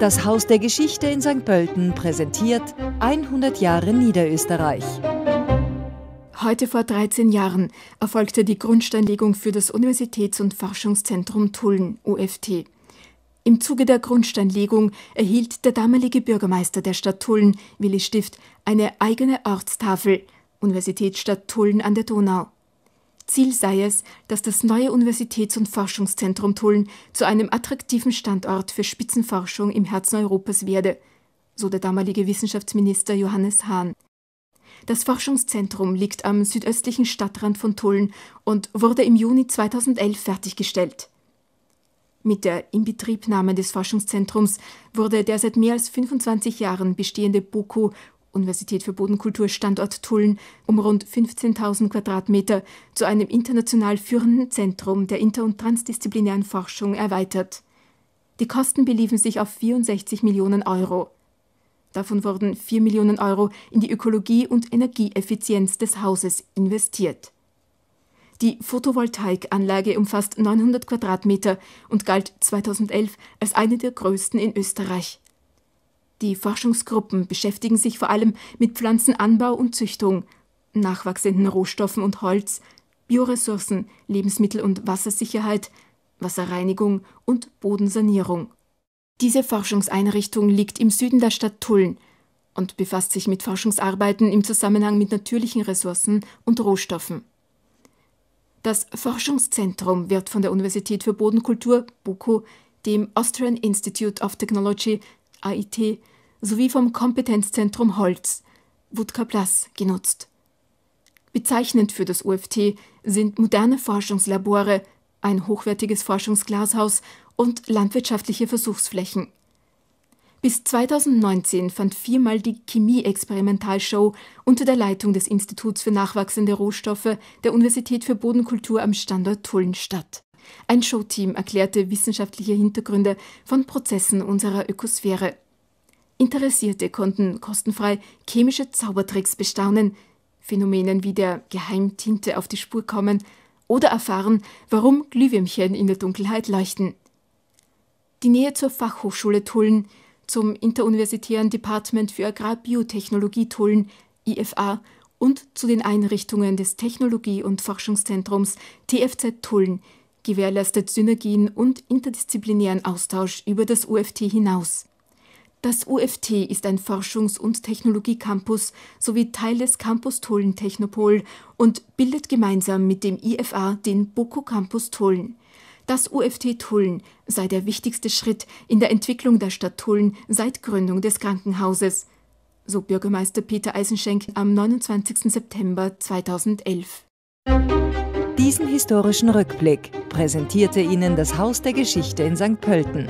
Das Haus der Geschichte in St. Pölten präsentiert 100 Jahre Niederösterreich. Heute vor 13 Jahren erfolgte die Grundsteinlegung für das Universitäts- und Forschungszentrum Tulln, UFT. Im Zuge der Grundsteinlegung erhielt der damalige Bürgermeister der Stadt Tulln, Willi Stift, eine eigene Ortstafel, Universitätsstadt Tulln an der Donau. Ziel sei es, dass das neue Universitäts- und Forschungszentrum Tulln zu einem attraktiven Standort für Spitzenforschung im Herzen Europas werde, so der damalige Wissenschaftsminister Johannes Hahn. Das Forschungszentrum liegt am südöstlichen Stadtrand von Tulln und wurde im Juni 2011 fertiggestellt. Mit der Inbetriebnahme des Forschungszentrums wurde der seit mehr als 25 Jahren bestehende BOKU Universität für Bodenkultur Standort Tulln um rund 15.000 Quadratmeter zu einem international führenden Zentrum der inter- und transdisziplinären Forschung erweitert. Die Kosten beliefen sich auf 64 Millionen Euro. Davon wurden 4 Millionen Euro in die Ökologie und Energieeffizienz des Hauses investiert. Die Photovoltaikanlage umfasst 900 Quadratmeter und galt 2011 als eine der größten in Österreich. Die Forschungsgruppen beschäftigen sich vor allem mit Pflanzenanbau und Züchtung, nachwachsenden Rohstoffen und Holz, Bioressourcen, Lebensmittel- und Wassersicherheit, Wasserreinigung und Bodensanierung. Diese Forschungseinrichtung liegt im Süden der Stadt Tulln und befasst sich mit Forschungsarbeiten im Zusammenhang mit natürlichen Ressourcen und Rohstoffen. Das Forschungszentrum wird von der Universität für Bodenkultur, BUKO, dem Austrian Institute of Technology AIT sowie vom Kompetenzzentrum Holz, Wutka Plus, genutzt. Bezeichnend für das UFT sind moderne Forschungslabore, ein hochwertiges Forschungsglashaus und landwirtschaftliche Versuchsflächen. Bis 2019 fand viermal die Chemie-Experimentalshow unter der Leitung des Instituts für nachwachsende Rohstoffe der Universität für Bodenkultur am Standort Tulln statt ein Showteam erklärte wissenschaftliche Hintergründe von Prozessen unserer Ökosphäre. Interessierte konnten kostenfrei chemische Zaubertricks bestaunen, Phänomenen wie der Geheimtinte auf die Spur kommen oder erfahren, warum Glühwürmchen in der Dunkelheit leuchten. Die Nähe zur Fachhochschule Tulln, zum Interuniversitären Department für Agrarbiotechnologie Tulln, IFA, und zu den Einrichtungen des Technologie- und Forschungszentrums TFZ Tulln gewährleistet Synergien und interdisziplinären Austausch über das UFT hinaus. Das UFT ist ein Forschungs- und Technologiecampus sowie Teil des Campus Tulln Technopol und bildet gemeinsam mit dem IFA den Boko Campus Tulln. Das UFT Tulln sei der wichtigste Schritt in der Entwicklung der Stadt Tulln seit Gründung des Krankenhauses, so Bürgermeister Peter Eisenschenk am 29. September 2011. Diesen historischen Rückblick präsentierte Ihnen das Haus der Geschichte in St. Pölten.